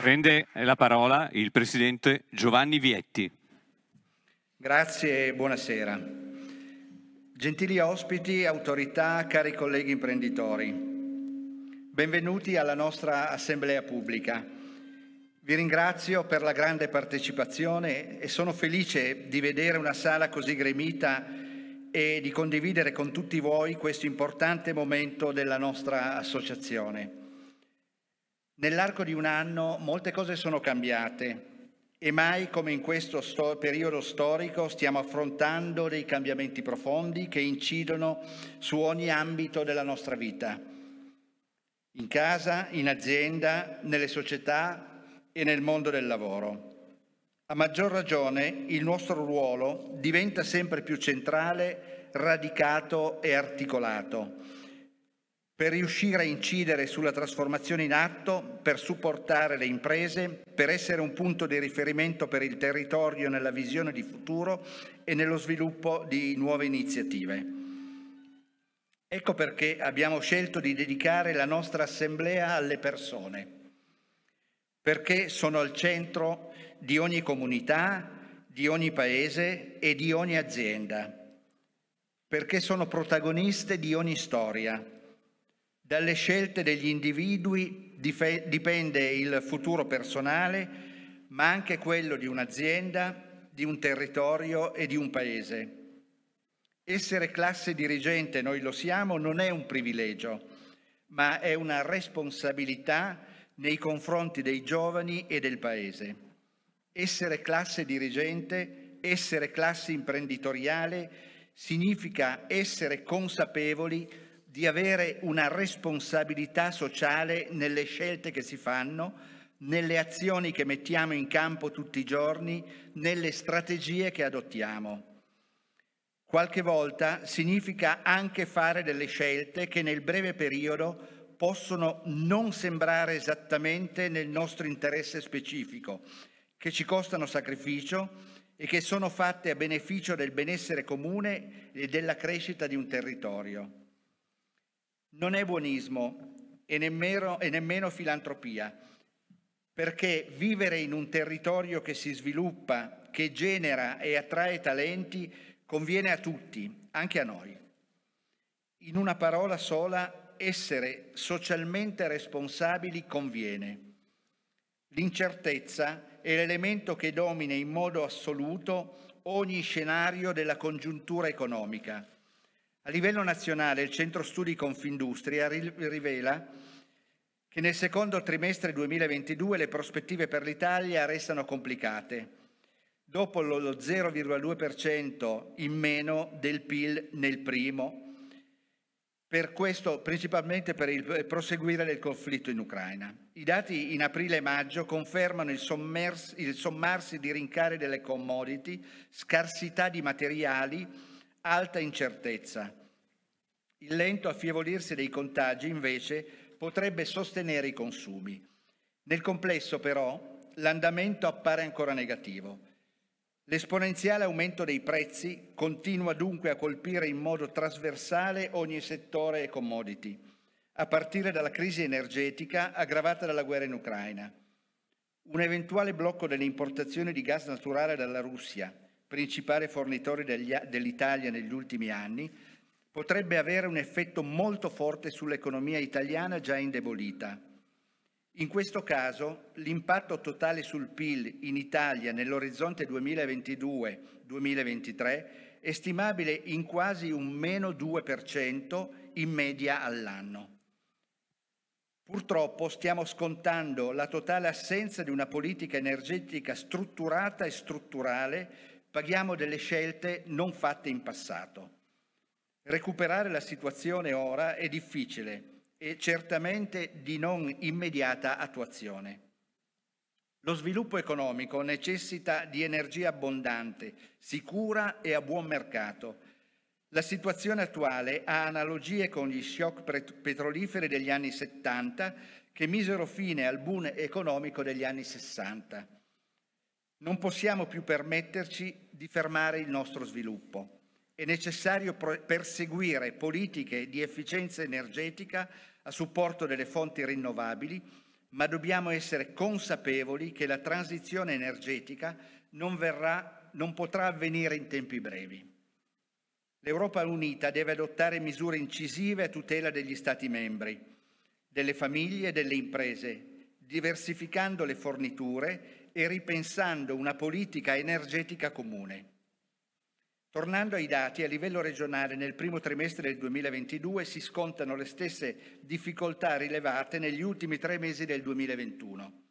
Prende la parola il Presidente Giovanni Vietti. Grazie e buonasera. Gentili ospiti, autorità, cari colleghi imprenditori, benvenuti alla nostra Assemblea Pubblica. Vi ringrazio per la grande partecipazione e sono felice di vedere una sala così gremita e di condividere con tutti voi questo importante momento della nostra associazione. Nell'arco di un anno molte cose sono cambiate e mai come in questo sto periodo storico stiamo affrontando dei cambiamenti profondi che incidono su ogni ambito della nostra vita, in casa, in azienda, nelle società e nel mondo del lavoro. A maggior ragione il nostro ruolo diventa sempre più centrale, radicato e articolato per riuscire a incidere sulla trasformazione in atto, per supportare le imprese, per essere un punto di riferimento per il territorio nella visione di futuro e nello sviluppo di nuove iniziative. Ecco perché abbiamo scelto di dedicare la nostra assemblea alle persone, perché sono al centro di ogni comunità, di ogni paese e di ogni azienda, perché sono protagoniste di ogni storia dalle scelte degli individui dipende il futuro personale, ma anche quello di un'azienda, di un territorio e di un paese. Essere classe dirigente, noi lo siamo, non è un privilegio, ma è una responsabilità nei confronti dei giovani e del paese. Essere classe dirigente, essere classe imprenditoriale, significa essere consapevoli di avere una responsabilità sociale nelle scelte che si fanno, nelle azioni che mettiamo in campo tutti i giorni, nelle strategie che adottiamo. Qualche volta significa anche fare delle scelte che nel breve periodo possono non sembrare esattamente nel nostro interesse specifico, che ci costano sacrificio e che sono fatte a beneficio del benessere comune e della crescita di un territorio. Non è buonismo e nemmeno, e nemmeno filantropia, perché vivere in un territorio che si sviluppa, che genera e attrae talenti, conviene a tutti, anche a noi. In una parola sola, essere socialmente responsabili conviene. L'incertezza è l'elemento che domina in modo assoluto ogni scenario della congiuntura economica a livello nazionale il Centro Studi Confindustria rivela che nel secondo trimestre 2022 le prospettive per l'Italia restano complicate, dopo lo 0,2% in meno del PIL nel primo, per questo principalmente per il proseguire del conflitto in Ucraina. I dati in aprile e maggio confermano il, sommersi, il sommarsi di rincari delle commodity, scarsità di materiali, alta incertezza. Il lento affievolirsi dei contagi, invece, potrebbe sostenere i consumi. Nel complesso, però, l'andamento appare ancora negativo. L'esponenziale aumento dei prezzi continua dunque a colpire in modo trasversale ogni settore e commodity, a partire dalla crisi energetica aggravata dalla guerra in Ucraina. Un eventuale blocco delle importazioni di gas naturale dalla Russia, principale fornitore dell'Italia negli ultimi anni, potrebbe avere un effetto molto forte sull'economia italiana già indebolita. In questo caso l'impatto totale sul PIL in Italia nell'orizzonte 2022-2023 è stimabile in quasi un meno 2% in media all'anno. Purtroppo stiamo scontando la totale assenza di una politica energetica strutturata e strutturale paghiamo delle scelte non fatte in passato. Recuperare la situazione ora è difficile e certamente di non immediata attuazione. Lo sviluppo economico necessita di energia abbondante, sicura e a buon mercato. La situazione attuale ha analogie con gli shock petroliferi degli anni 70 che misero fine al boom economico degli anni 60. Non possiamo più permetterci di fermare il nostro sviluppo. È necessario perseguire politiche di efficienza energetica a supporto delle fonti rinnovabili, ma dobbiamo essere consapevoli che la transizione energetica non, verrà, non potrà avvenire in tempi brevi. L'Europa unita deve adottare misure incisive a tutela degli Stati membri, delle famiglie e delle imprese, diversificando le forniture e ripensando una politica energetica comune. Tornando ai dati, a livello regionale nel primo trimestre del 2022 si scontano le stesse difficoltà rilevate negli ultimi tre mesi del 2021.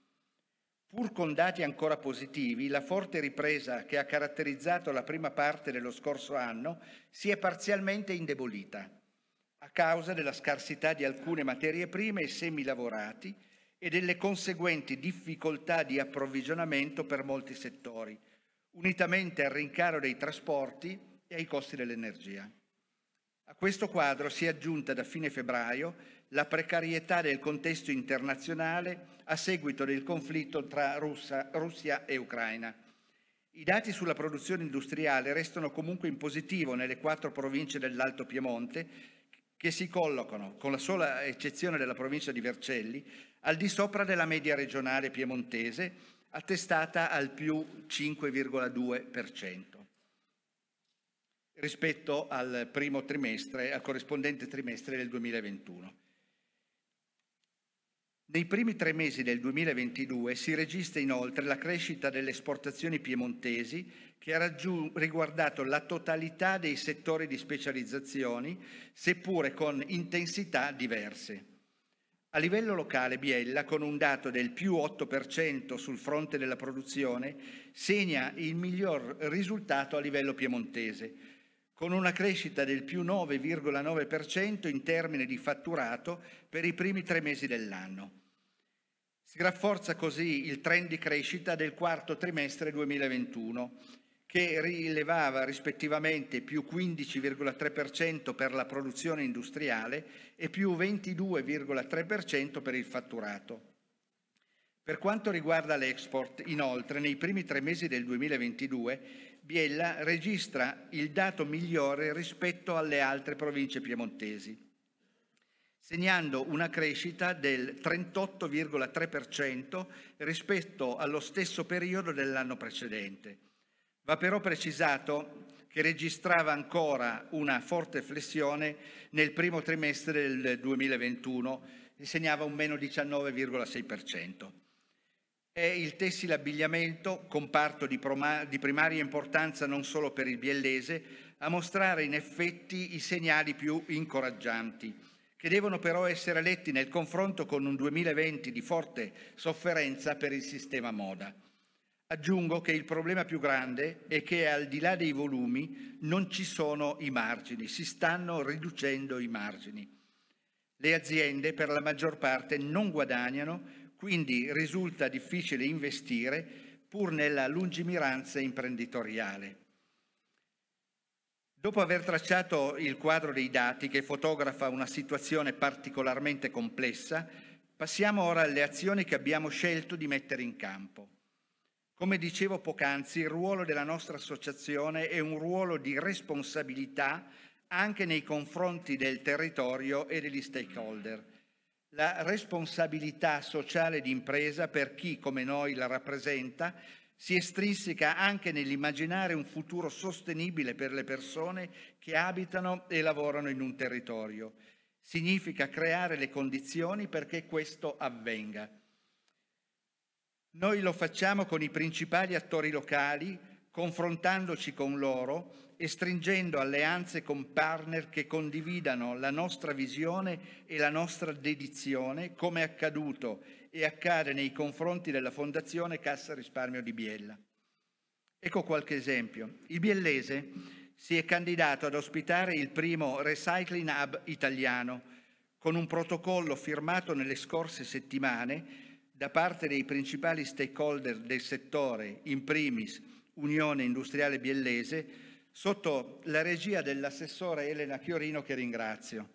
Pur con dati ancora positivi, la forte ripresa che ha caratterizzato la prima parte dello scorso anno si è parzialmente indebolita a causa della scarsità di alcune materie prime e semi lavorati e delle conseguenti difficoltà di approvvigionamento per molti settori, unitamente al rincaro dei trasporti e ai costi dell'energia. A questo quadro si è aggiunta da fine febbraio la precarietà del contesto internazionale a seguito del conflitto tra Russia, Russia e Ucraina. I dati sulla produzione industriale restano comunque in positivo nelle quattro province dell'Alto Piemonte, che si collocano, con la sola eccezione della provincia di Vercelli, al di sopra della media regionale piemontese, attestata al più 5,2% rispetto al primo trimestre, al corrispondente trimestre del 2021. Nei primi tre mesi del 2022 si registra inoltre la crescita delle esportazioni piemontesi che ha riguardato la totalità dei settori di specializzazioni, seppure con intensità diverse. A livello locale Biella, con un dato del più 8% sul fronte della produzione, segna il miglior risultato a livello piemontese, con una crescita del più 9,9% in termini di fatturato per i primi tre mesi dell'anno. Si rafforza così il trend di crescita del quarto trimestre 2021, che rilevava rispettivamente più 15,3% per la produzione industriale e più 22,3% per il fatturato. Per quanto riguarda l'export, inoltre, nei primi tre mesi del 2022 Biella registra il dato migliore rispetto alle altre province piemontesi, segnando una crescita del 38,3% rispetto allo stesso periodo dell'anno precedente. Va però precisato che registrava ancora una forte flessione nel primo trimestre del 2021 e segnava un meno 19,6%. È il tessile abbigliamento, comparto di, di primaria importanza non solo per il biellese, a mostrare in effetti i segnali più incoraggianti, che devono però essere letti nel confronto con un 2020 di forte sofferenza per il sistema moda. Aggiungo che il problema più grande è che al di là dei volumi non ci sono i margini, si stanno riducendo i margini. Le aziende per la maggior parte non guadagnano quindi risulta difficile investire pur nella lungimiranza imprenditoriale. Dopo aver tracciato il quadro dei dati che fotografa una situazione particolarmente complessa, passiamo ora alle azioni che abbiamo scelto di mettere in campo. Come dicevo poc'anzi, il ruolo della nostra associazione è un ruolo di responsabilità anche nei confronti del territorio e degli stakeholder la responsabilità sociale d'impresa per chi, come noi, la rappresenta, si estrinseca anche nell'immaginare un futuro sostenibile per le persone che abitano e lavorano in un territorio. Significa creare le condizioni perché questo avvenga. Noi lo facciamo con i principali attori locali, confrontandoci con loro e stringendo alleanze con partner che condividano la nostra visione e la nostra dedizione, come è accaduto e accade nei confronti della Fondazione Cassa Risparmio di Biella. Ecco qualche esempio. Il biellese si è candidato ad ospitare il primo Recycling Hub italiano, con un protocollo firmato nelle scorse settimane da parte dei principali stakeholder del settore, in primis Unione Industriale Biellese, sotto la regia dell'assessore Elena Chiorino che ringrazio.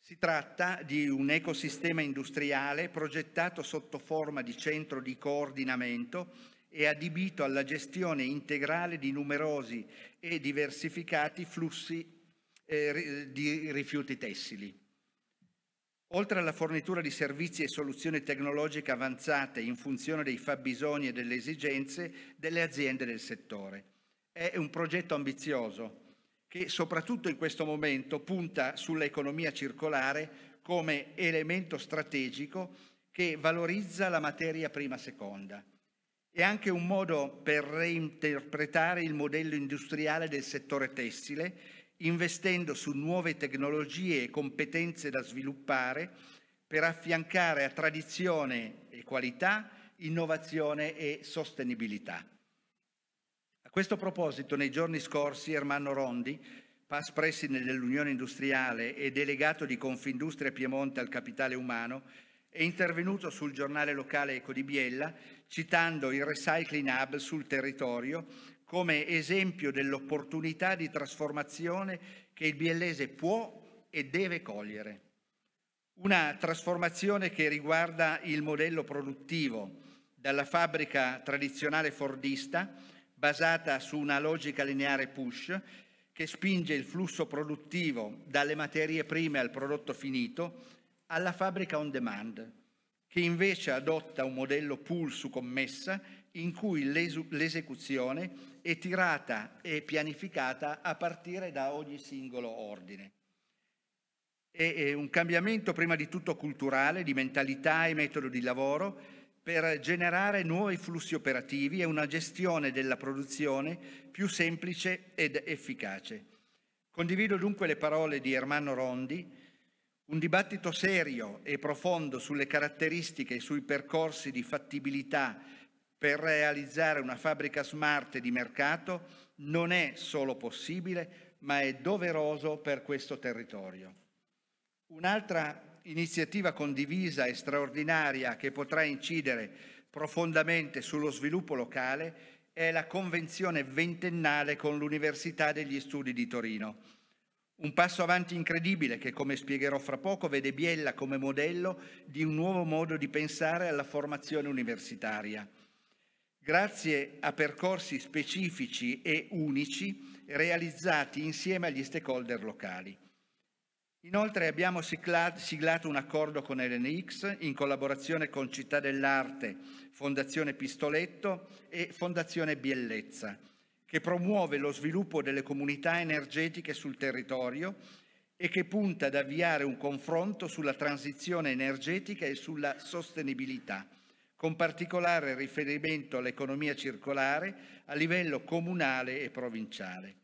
Si tratta di un ecosistema industriale progettato sotto forma di centro di coordinamento e adibito alla gestione integrale di numerosi e diversificati flussi eh, di rifiuti tessili. Oltre alla fornitura di servizi e soluzioni tecnologiche avanzate in funzione dei fabbisogni e delle esigenze delle aziende del settore. È un progetto ambizioso che soprattutto in questo momento punta sull'economia circolare come elemento strategico che valorizza la materia prima seconda. È anche un modo per reinterpretare il modello industriale del settore tessile investendo su nuove tecnologie e competenze da sviluppare per affiancare a tradizione e qualità innovazione e sostenibilità. A questo proposito, nei giorni scorsi, Ermanno Rondi, past president dell'Unione Industriale e delegato di Confindustria Piemonte al capitale umano, è intervenuto sul giornale locale Eco di Biella citando il Recycling Hub sul territorio come esempio dell'opportunità di trasformazione che il biellese può e deve cogliere. Una trasformazione che riguarda il modello produttivo, dalla fabbrica tradizionale fordista, basata su una logica lineare push, che spinge il flusso produttivo dalle materie prime al prodotto finito, alla fabbrica on demand, che invece adotta un modello pull su commessa in cui l'esecuzione è tirata e pianificata a partire da ogni singolo ordine. È un cambiamento prima di tutto culturale, di mentalità e metodo di lavoro per generare nuovi flussi operativi e una gestione della produzione più semplice ed efficace. Condivido dunque le parole di Ermanno Rondi, un dibattito serio e profondo sulle caratteristiche e sui percorsi di fattibilità per realizzare una fabbrica smart di mercato non è solo possibile, ma è doveroso per questo territorio. Un'altra iniziativa condivisa e straordinaria che potrà incidere profondamente sullo sviluppo locale è la convenzione ventennale con l'Università degli Studi di Torino. Un passo avanti incredibile che, come spiegherò fra poco, vede Biella come modello di un nuovo modo di pensare alla formazione universitaria grazie a percorsi specifici e unici realizzati insieme agli stakeholder locali. Inoltre abbiamo siglato un accordo con LNX in collaborazione con Città dell'Arte, Fondazione Pistoletto e Fondazione Biellezza, che promuove lo sviluppo delle comunità energetiche sul territorio e che punta ad avviare un confronto sulla transizione energetica e sulla sostenibilità con particolare riferimento all'economia circolare a livello comunale e provinciale.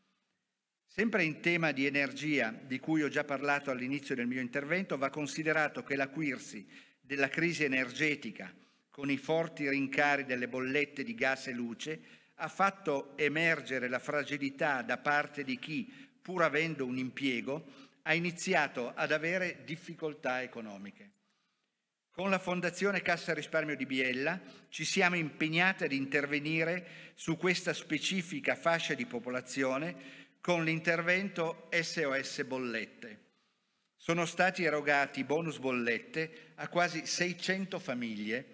Sempre in tema di energia, di cui ho già parlato all'inizio del mio intervento, va considerato che l'acuirsi della crisi energetica, con i forti rincari delle bollette di gas e luce, ha fatto emergere la fragilità da parte di chi, pur avendo un impiego, ha iniziato ad avere difficoltà economiche. Con la Fondazione Cassa Risparmio di Biella ci siamo impegnati ad intervenire su questa specifica fascia di popolazione con l'intervento SOS Bollette. Sono stati erogati bonus bollette a quasi 600 famiglie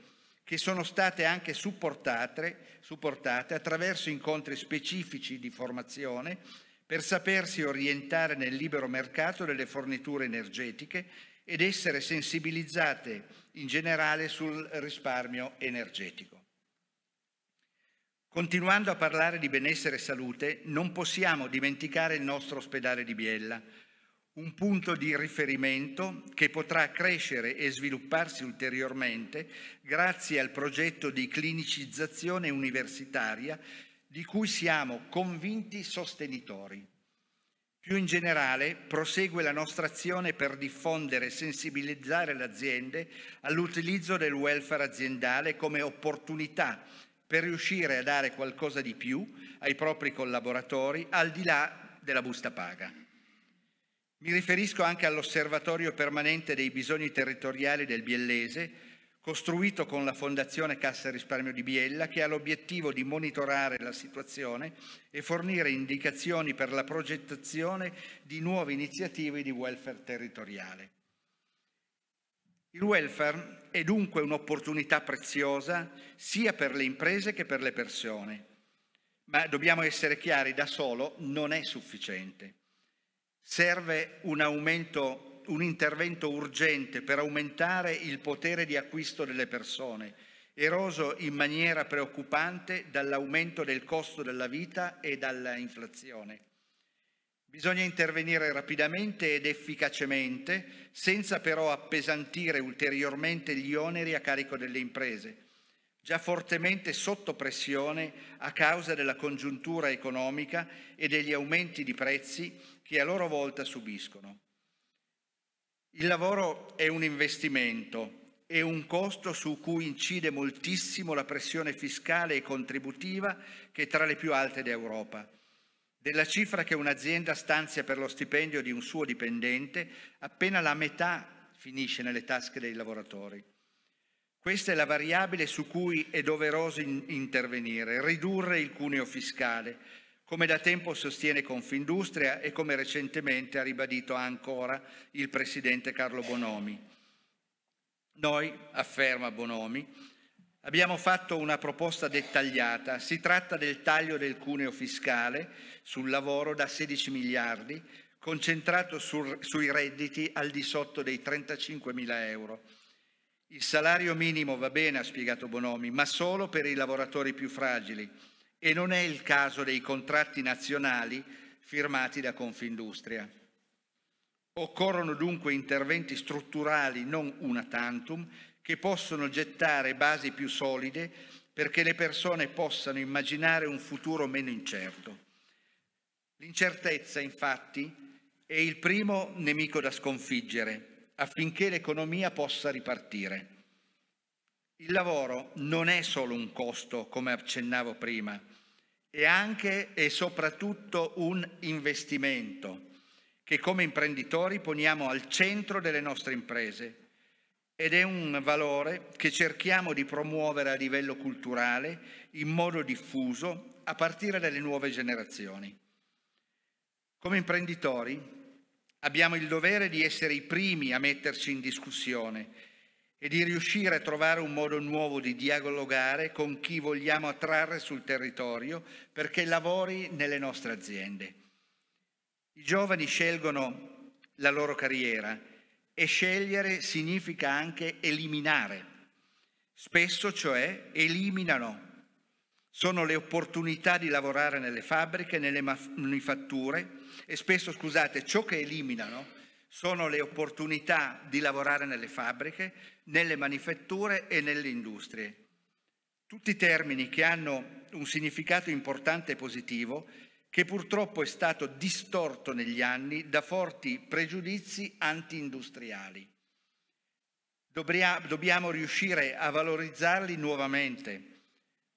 che sono state anche supportate, supportate attraverso incontri specifici di formazione per sapersi orientare nel libero mercato delle forniture energetiche ed essere sensibilizzate in generale sul risparmio energetico. Continuando a parlare di benessere e salute, non possiamo dimenticare il nostro ospedale di Biella, un punto di riferimento che potrà crescere e svilupparsi ulteriormente grazie al progetto di clinicizzazione universitaria di cui siamo convinti sostenitori. Più in generale, prosegue la nostra azione per diffondere e sensibilizzare le aziende all'utilizzo del welfare aziendale come opportunità per riuscire a dare qualcosa di più ai propri collaboratori al di là della busta paga. Mi riferisco anche all'osservatorio permanente dei bisogni territoriali del Biellese, costruito con la Fondazione Cassa Risparmio di Biella, che ha l'obiettivo di monitorare la situazione e fornire indicazioni per la progettazione di nuove iniziative di welfare territoriale. Il welfare è dunque un'opportunità preziosa sia per le imprese che per le persone, ma dobbiamo essere chiari, da solo non è sufficiente. Serve un aumento un intervento urgente per aumentare il potere di acquisto delle persone, eroso in maniera preoccupante dall'aumento del costo della vita e dall'inflazione. Bisogna intervenire rapidamente ed efficacemente, senza però appesantire ulteriormente gli oneri a carico delle imprese, già fortemente sotto pressione a causa della congiuntura economica e degli aumenti di prezzi che a loro volta subiscono. Il lavoro è un investimento, è un costo su cui incide moltissimo la pressione fiscale e contributiva che è tra le più alte d'Europa. Della cifra che un'azienda stanzia per lo stipendio di un suo dipendente, appena la metà finisce nelle tasche dei lavoratori. Questa è la variabile su cui è doveroso in intervenire, ridurre il cuneo fiscale, come da tempo sostiene Confindustria e come recentemente ha ribadito ancora il presidente Carlo Bonomi. Noi, afferma Bonomi, abbiamo fatto una proposta dettagliata, si tratta del taglio del cuneo fiscale sul lavoro da 16 miliardi, concentrato su, sui redditi al di sotto dei 35 mila euro. Il salario minimo va bene, ha spiegato Bonomi, ma solo per i lavoratori più fragili e non è il caso dei contratti nazionali firmati da Confindustria. Occorrono dunque interventi strutturali non una tantum che possono gettare basi più solide perché le persone possano immaginare un futuro meno incerto. L'incertezza, infatti, è il primo nemico da sconfiggere affinché l'economia possa ripartire. Il lavoro non è solo un costo, come accennavo prima, è anche e soprattutto un investimento che come imprenditori poniamo al centro delle nostre imprese ed è un valore che cerchiamo di promuovere a livello culturale in modo diffuso a partire dalle nuove generazioni. Come imprenditori abbiamo il dovere di essere i primi a metterci in discussione e di riuscire a trovare un modo nuovo di dialogare con chi vogliamo attrarre sul territorio perché lavori nelle nostre aziende. I giovani scelgono la loro carriera e scegliere significa anche eliminare. Spesso cioè eliminano. Sono le opportunità di lavorare nelle fabbriche, nelle manifatture e spesso, scusate, ciò che eliminano sono le opportunità di lavorare nelle fabbriche, nelle manifatture e nelle industrie. Tutti termini che hanno un significato importante e positivo che purtroppo è stato distorto negli anni da forti pregiudizi anti-industriali. Dobbiamo riuscire a valorizzarli nuovamente,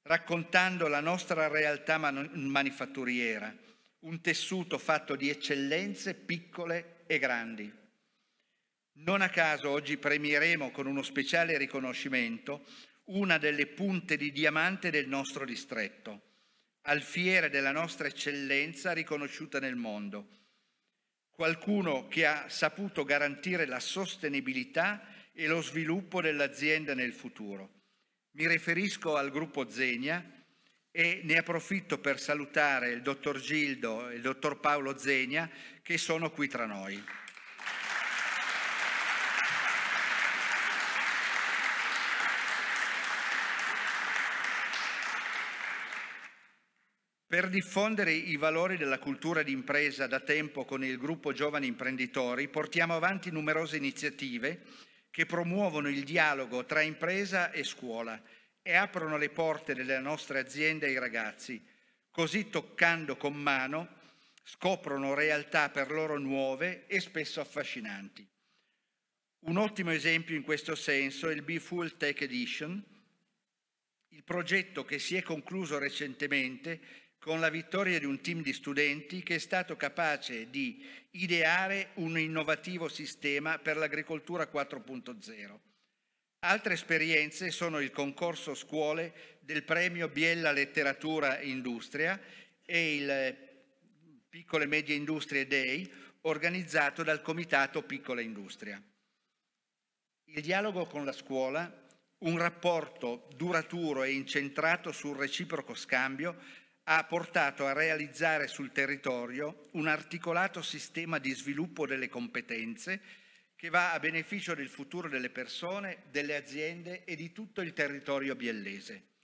raccontando la nostra realtà manifatturiera, un tessuto fatto di eccellenze piccole e grandi. Non a caso oggi premieremo con uno speciale riconoscimento una delle punte di diamante del nostro distretto, alfiere della nostra eccellenza riconosciuta nel mondo. Qualcuno che ha saputo garantire la sostenibilità e lo sviluppo dell'azienda nel futuro. Mi riferisco al gruppo Zegna e ne approfitto per salutare il dottor Gildo e il dottor Paolo Zegna che sono qui tra noi. Per diffondere i valori della cultura d'impresa da tempo con il gruppo Giovani Imprenditori portiamo avanti numerose iniziative che promuovono il dialogo tra impresa e scuola e aprono le porte delle nostre aziende ai ragazzi, così toccando con mano scoprono realtà per loro nuove e spesso affascinanti. Un ottimo esempio in questo senso è il BeFull Tech Edition, il progetto che si è concluso recentemente con la vittoria di un team di studenti che è stato capace di ideare un innovativo sistema per l'agricoltura 4.0. Altre esperienze sono il concorso scuole del premio Biella Letteratura e Industria e il Piccole e Medie Industrie Day, organizzato dal Comitato Piccola Industria. Il dialogo con la scuola, un rapporto duraturo e incentrato sul reciproco scambio, ha portato a realizzare sul territorio un articolato sistema di sviluppo delle competenze che va a beneficio del futuro delle persone, delle aziende e di tutto il territorio biellese.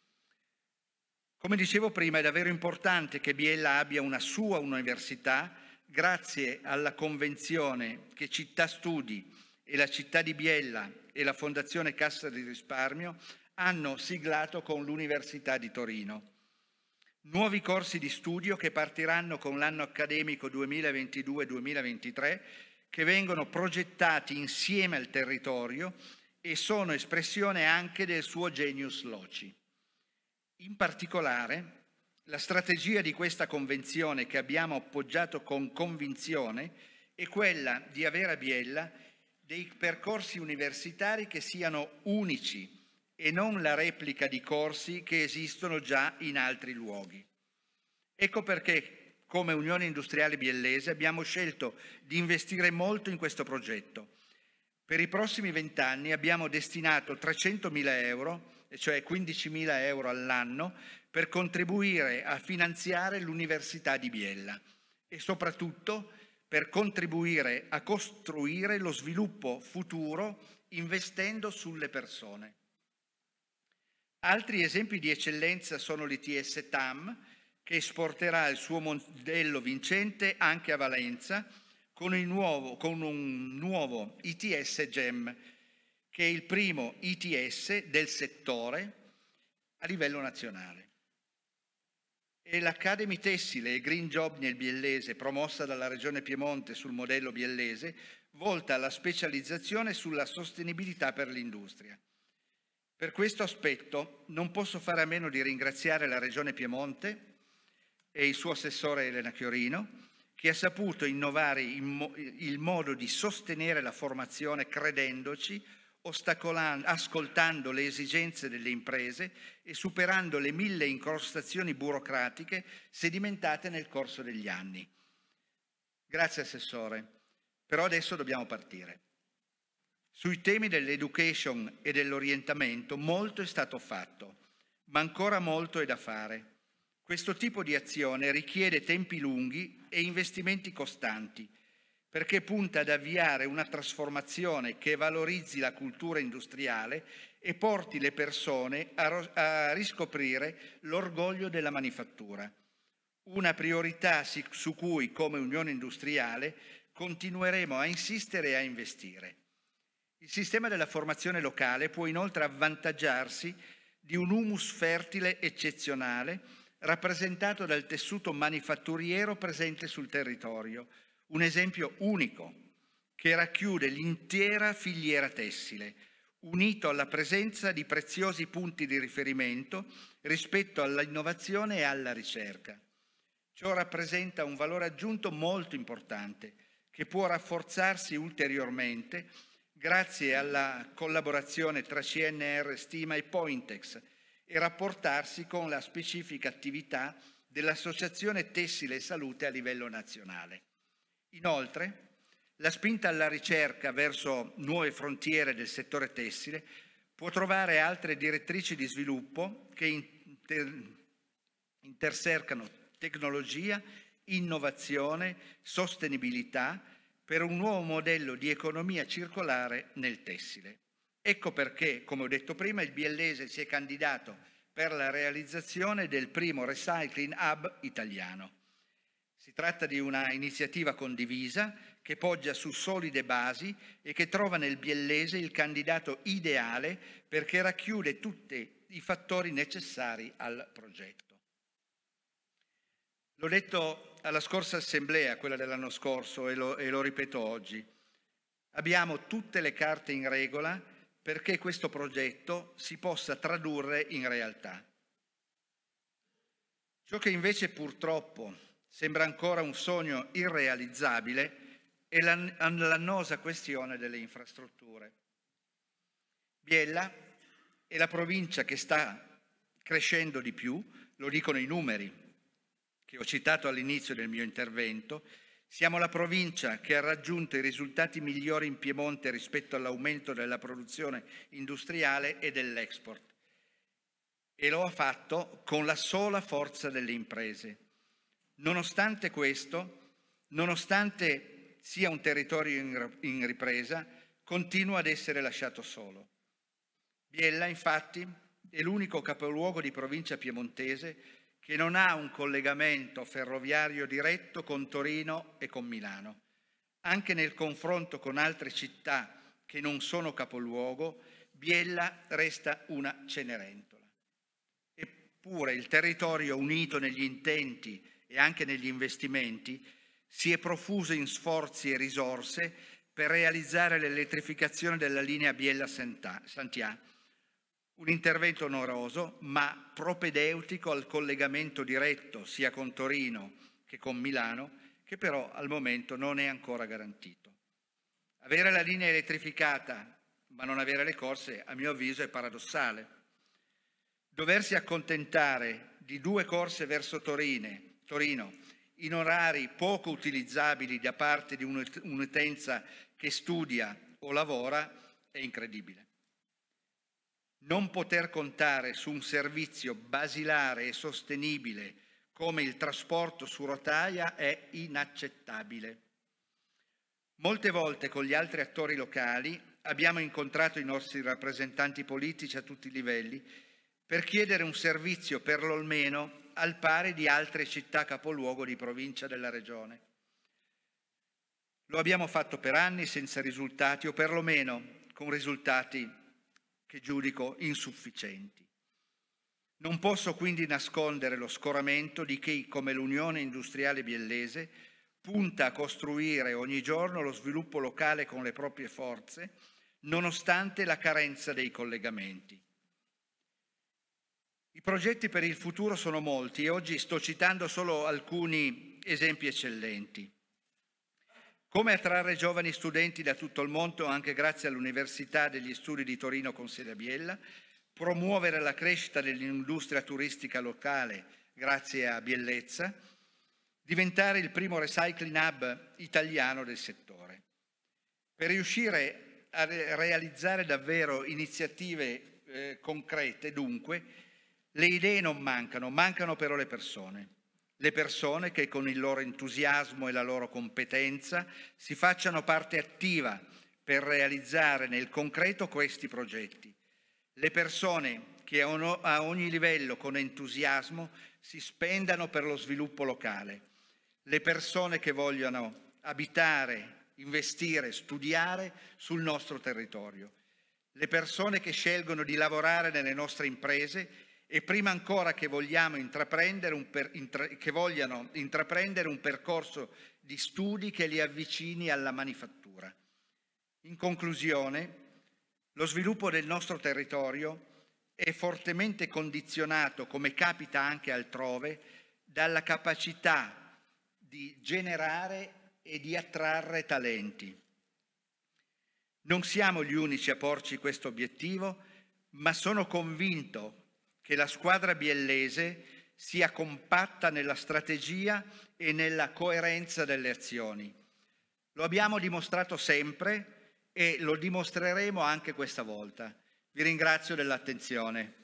Come dicevo prima, è davvero importante che Biella abbia una sua università grazie alla convenzione che Città Studi e la città di Biella e la Fondazione Cassa di Risparmio hanno siglato con l'Università di Torino. Nuovi corsi di studio che partiranno con l'anno accademico 2022-2023 che vengono progettati insieme al territorio e sono espressione anche del suo genius loci. In particolare, la strategia di questa convenzione che abbiamo appoggiato con convinzione è quella di avere a Biella dei percorsi universitari che siano unici e non la replica di corsi che esistono già in altri luoghi. Ecco perché come Unione Industriale Biellese abbiamo scelto di investire molto in questo progetto. Per i prossimi vent'anni abbiamo destinato 300.000 euro cioè 15.000 euro all'anno, per contribuire a finanziare l'Università di Biella e soprattutto per contribuire a costruire lo sviluppo futuro investendo sulle persone. Altri esempi di eccellenza sono l'ITS TAM, che esporterà il suo modello vincente anche a Valenza con, nuovo, con un nuovo ITS GEM, che è il primo ITS del settore a livello nazionale. E l'Academy Tessile e Green Job nel Biellese, promossa dalla Regione Piemonte sul modello biellese, volta alla specializzazione sulla sostenibilità per l'industria. Per questo aspetto non posso fare a meno di ringraziare la Regione Piemonte e il suo assessore Elena Chiorino, che ha saputo innovare il, modo di sostenere la formazione credendoci ascoltando le esigenze delle imprese e superando le mille incrostazioni burocratiche sedimentate nel corso degli anni. Grazie Assessore, però adesso dobbiamo partire. Sui temi dell'education e dell'orientamento molto è stato fatto, ma ancora molto è da fare. Questo tipo di azione richiede tempi lunghi e investimenti costanti perché punta ad avviare una trasformazione che valorizzi la cultura industriale e porti le persone a, a riscoprire l'orgoglio della manifattura. Una priorità su cui, come Unione Industriale, continueremo a insistere e a investire. Il sistema della formazione locale può inoltre avvantaggiarsi di un humus fertile eccezionale rappresentato dal tessuto manifatturiero presente sul territorio, un esempio unico che racchiude l'intera filiera tessile, unito alla presenza di preziosi punti di riferimento rispetto all'innovazione e alla ricerca. Ciò rappresenta un valore aggiunto molto importante che può rafforzarsi ulteriormente grazie alla collaborazione tra CNR, Stima e Pointex e rapportarsi con la specifica attività dell'Associazione Tessile e Salute a livello nazionale. Inoltre, la spinta alla ricerca verso nuove frontiere del settore tessile può trovare altre direttrici di sviluppo che inter- intersecano tecnologia, innovazione, sostenibilità per un nuovo modello di economia circolare nel tessile. Ecco perché, come ho detto prima, il biellese si è candidato per la realizzazione del primo recycling hub italiano. Si tratta di una iniziativa condivisa che poggia su solide basi e che trova nel biellese il candidato ideale perché racchiude tutti i fattori necessari al progetto. L'ho detto alla scorsa assemblea, quella dell'anno scorso, e lo, e lo ripeto oggi. Abbiamo tutte le carte in regola perché questo progetto si possa tradurre in realtà. Ciò che invece purtroppo sembra ancora un sogno irrealizzabile, è l'annosa questione delle infrastrutture. Biella è la provincia che sta crescendo di più, lo dicono i numeri che ho citato all'inizio del mio intervento, siamo la provincia che ha raggiunto i risultati migliori in Piemonte rispetto all'aumento della produzione industriale e dell'export e lo ha fatto con la sola forza delle imprese. Nonostante questo, nonostante sia un territorio in ripresa, continua ad essere lasciato solo. Biella, infatti, è l'unico capoluogo di provincia piemontese che non ha un collegamento ferroviario diretto con Torino e con Milano. Anche nel confronto con altre città che non sono capoluogo, Biella resta una Cenerentola. Eppure il territorio unito negli intenti e anche negli investimenti, si è profuso in sforzi e risorse per realizzare l'elettrificazione della linea biella santià un intervento onoroso ma propedeutico al collegamento diretto sia con Torino che con Milano, che però al momento non è ancora garantito. Avere la linea elettrificata ma non avere le corse, a mio avviso, è paradossale. Doversi accontentare di due corse verso Torino Torino, in orari poco utilizzabili da parte di un'utenza che studia o lavora è incredibile. Non poter contare su un servizio basilare e sostenibile come il trasporto su rotaia è inaccettabile. Molte volte con gli altri attori locali abbiamo incontrato i nostri rappresentanti politici a tutti i livelli per chiedere un servizio per l'olmeno al pari di altre città capoluogo di provincia della regione. Lo abbiamo fatto per anni senza risultati o perlomeno con risultati che giudico insufficienti. Non posso quindi nascondere lo scoramento di chi, come l'Unione Industriale Biellese, punta a costruire ogni giorno lo sviluppo locale con le proprie forze, nonostante la carenza dei collegamenti. I progetti per il futuro sono molti e oggi sto citando solo alcuni esempi eccellenti. Come attrarre giovani studenti da tutto il mondo anche grazie all'Università degli Studi di Torino con sede a Biella, promuovere la crescita dell'industria turistica locale grazie a Biellezza, diventare il primo recycling hub italiano del settore. Per riuscire a realizzare davvero iniziative eh, concrete, dunque, le idee non mancano, mancano però le persone. Le persone che con il loro entusiasmo e la loro competenza si facciano parte attiva per realizzare nel concreto questi progetti. Le persone che a ogni livello con entusiasmo si spendano per lo sviluppo locale. Le persone che vogliono abitare, investire, studiare sul nostro territorio. Le persone che scelgono di lavorare nelle nostre imprese e prima ancora che, intraprendere per, intra, che vogliano intraprendere un percorso di studi che li avvicini alla manifattura. In conclusione, lo sviluppo del nostro territorio è fortemente condizionato, come capita anche altrove, dalla capacità di generare e di attrarre talenti. Non siamo gli unici a porci questo obiettivo, ma sono convinto che la squadra biellese sia compatta nella strategia e nella coerenza delle azioni. Lo abbiamo dimostrato sempre e lo dimostreremo anche questa volta. Vi ringrazio dell'attenzione.